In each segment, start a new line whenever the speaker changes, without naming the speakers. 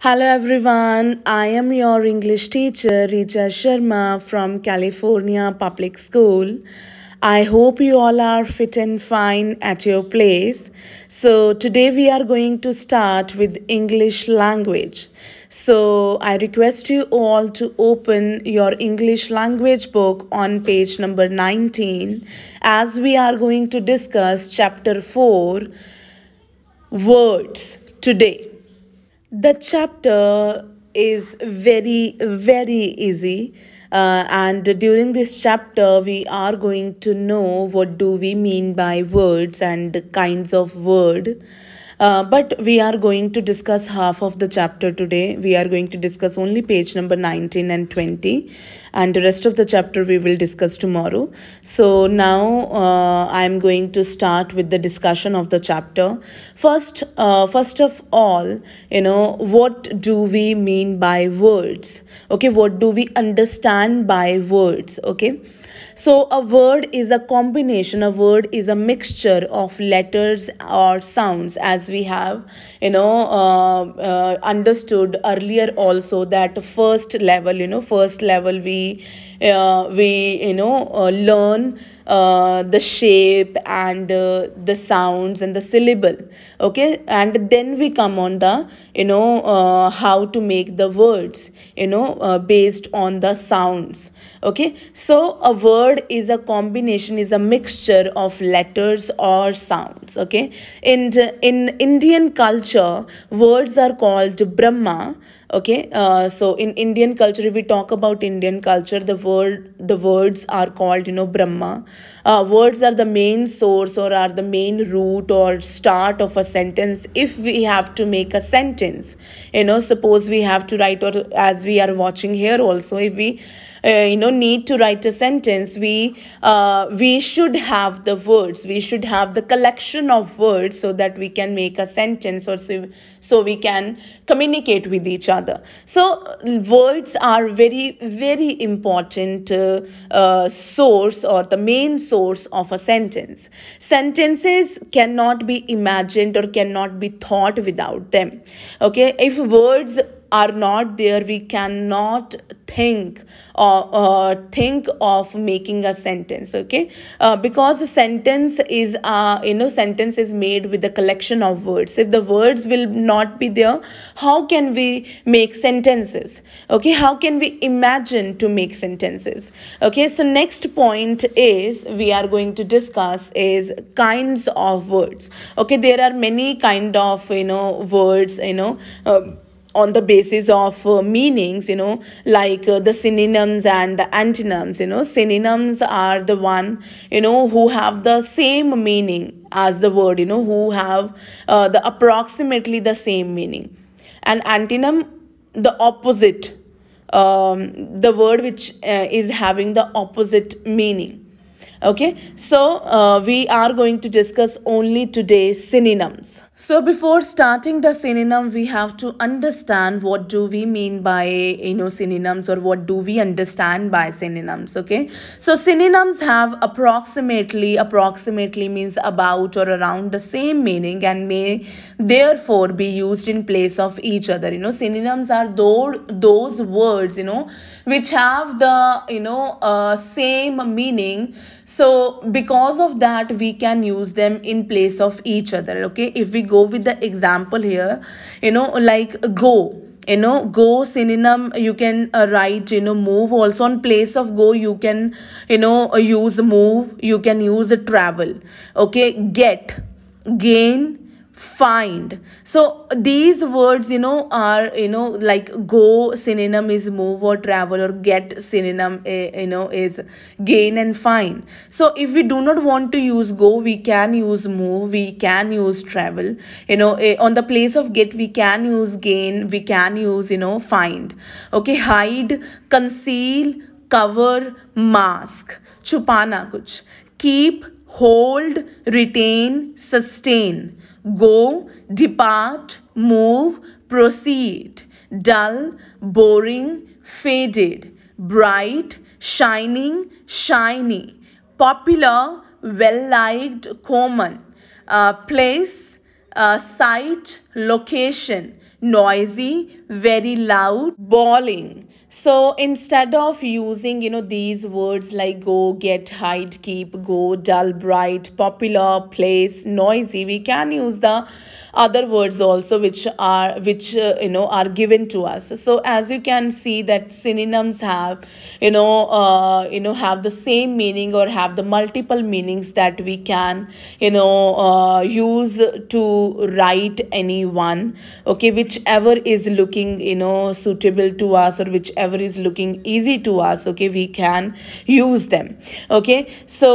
Hello everyone, I am your English teacher Richa Sharma from California Public School. I hope you all are fit and fine at your place. So today we are going to start with English language. So I request you all to open your English language book on page number 19 as we are going to discuss chapter 4 words today. The chapter is very, very easy. Uh, and during this chapter, we are going to know what do we mean by words and kinds of word. Uh, but we are going to discuss half of the chapter today. We are going to discuss only page number 19 and 20 and the rest of the chapter we will discuss tomorrow. So now uh, I'm going to start with the discussion of the chapter. First, uh, first of all, you know, what do we mean by words? Okay, what do we understand by words? Okay. So, a word is a combination, a word is a mixture of letters or sounds, as we have you know uh, uh, understood earlier also that first level you know first level we uh, we you know uh, learn uh, the shape and uh, the sounds and the syllable okay and then we come on the you know uh, how to make the words you know uh, based on the sounds okay so a word is a combination is a mixture of letters or sounds okay in in indian culture words are called brahma okay uh, so in indian culture if we talk about indian culture the word the words are called you know brahma uh, words are the main source or are the main root or start of a sentence if we have to make a sentence you know suppose we have to write or as we are watching here also if we uh, you know need to write a sentence we uh, we should have the words we should have the collection of words so that we can make a sentence or so, so we can communicate with each other so words are very very important uh, source or the main source of a sentence sentences cannot be imagined or cannot be thought without them okay if words are not there we cannot think or uh, uh, think of making a sentence okay uh, because a sentence is uh, you know sentence is made with a collection of words if the words will not be there how can we make sentences okay how can we imagine to make sentences okay so next point is we are going to discuss is kinds of words okay there are many kind of you know words you know uh, on the basis of uh, meanings you know like uh, the synonyms and the antonyms you know synonyms are the one you know who have the same meaning as the word you know who have uh, the approximately the same meaning and antonym the opposite um, the word which uh, is having the opposite meaning okay so uh, we are going to discuss only today synonyms so before starting the synonym we have to understand what do we mean by you know synonyms or what do we understand by synonyms okay so synonyms have approximately approximately means about or around the same meaning and may therefore be used in place of each other you know synonyms are those those words you know which have the you know uh, same meaning so because of that, we can use them in place of each other. Okay, if we go with the example here, you know, like go you know go synonym you can uh, write you know move also in place of go you can you know uh, use move you can use travel okay get gain find so these words you know are you know like go synonym is move or travel or get synonym eh, you know is gain and find so if we do not want to use go we can use move we can use travel you know eh, on the place of get we can use gain we can use you know find okay hide conceal cover mask chupana kuch keep hold retain sustain go, depart, move, proceed, dull, boring, faded, bright, shining, shiny, popular, well liked, common, uh, place, uh, site, location, noisy, very loud bawling so instead of using you know these words like go get hide keep go dull bright popular place noisy we can use the other words also which are which uh, you know are given to us so as you can see that synonyms have you know uh, you know have the same meaning or have the multiple meanings that we can you know uh, use to write anyone okay whichever is looking looking you know suitable to us or whichever is looking easy to us okay we can use them okay so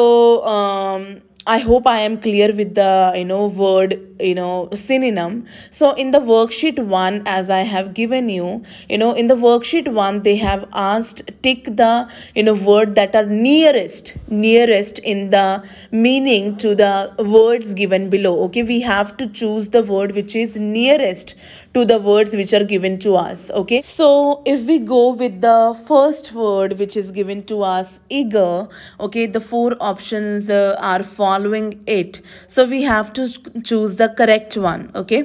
um I hope I am clear with the you know word you know synonym so in the worksheet 1 as I have given you you know in the worksheet 1 they have asked tick the you know word that are nearest nearest in the meaning to the words given below okay we have to choose the word which is nearest to the words which are given to us okay so if we go with the first word which is given to us eager okay the four options uh, are formed following it so we have to choose the correct one okay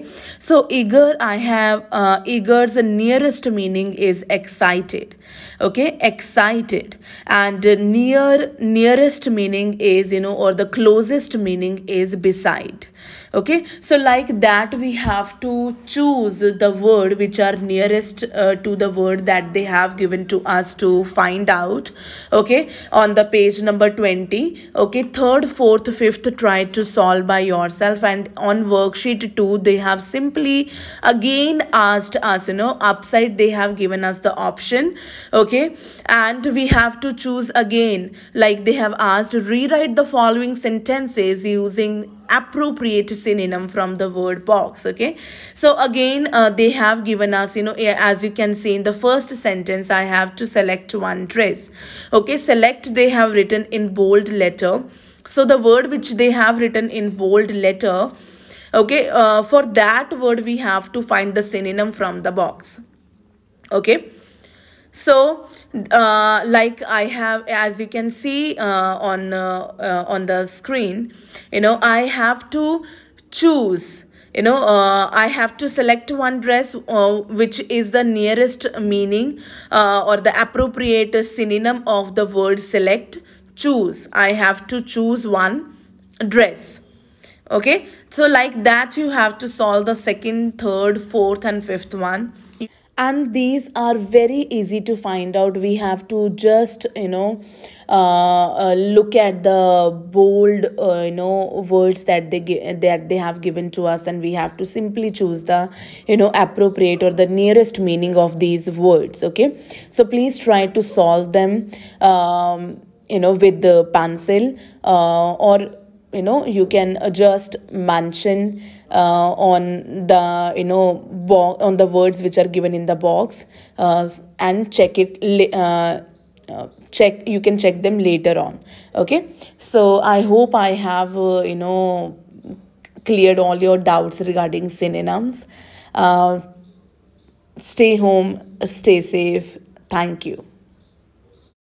so eager i have uh, eager's nearest meaning is excited okay excited and near nearest meaning is you know or the closest meaning is beside okay so like that we have to choose the word which are nearest uh, to the word that they have given to us to find out okay on the page number 20 okay third fourth fifth try to solve by yourself and on worksheet 2 they have simply again asked us you know upside they have given us the option okay and we have to choose again like they have asked rewrite the following sentences using appropriate synonym from the word box okay so again uh, they have given us you know as you can see in the first sentence i have to select one dress okay select they have written in bold letter so the word which they have written in bold letter okay uh, for that word we have to find the synonym from the box okay so uh, like i have as you can see uh, on uh, uh, on the screen you know i have to choose you know uh, i have to select one dress uh, which is the nearest meaning uh, or the appropriate synonym of the word select choose. I have to choose one dress. Okay. So like that you have to solve the second, third, fourth and fifth one. And these are very easy to find out. We have to just, you know, uh, uh, look at the bold uh, you know words that they that they have given to us and we have to simply choose the you know appropriate or the nearest meaning of these words okay so please try to solve them um, you know with the pencil uh, or you know you can adjust mention uh, on the you know bo- on the words which are given in the box uh, and check it uh, uh, check you can check them later on okay so i hope i have uh, you know cleared all your doubts regarding synonyms uh, stay home stay safe thank you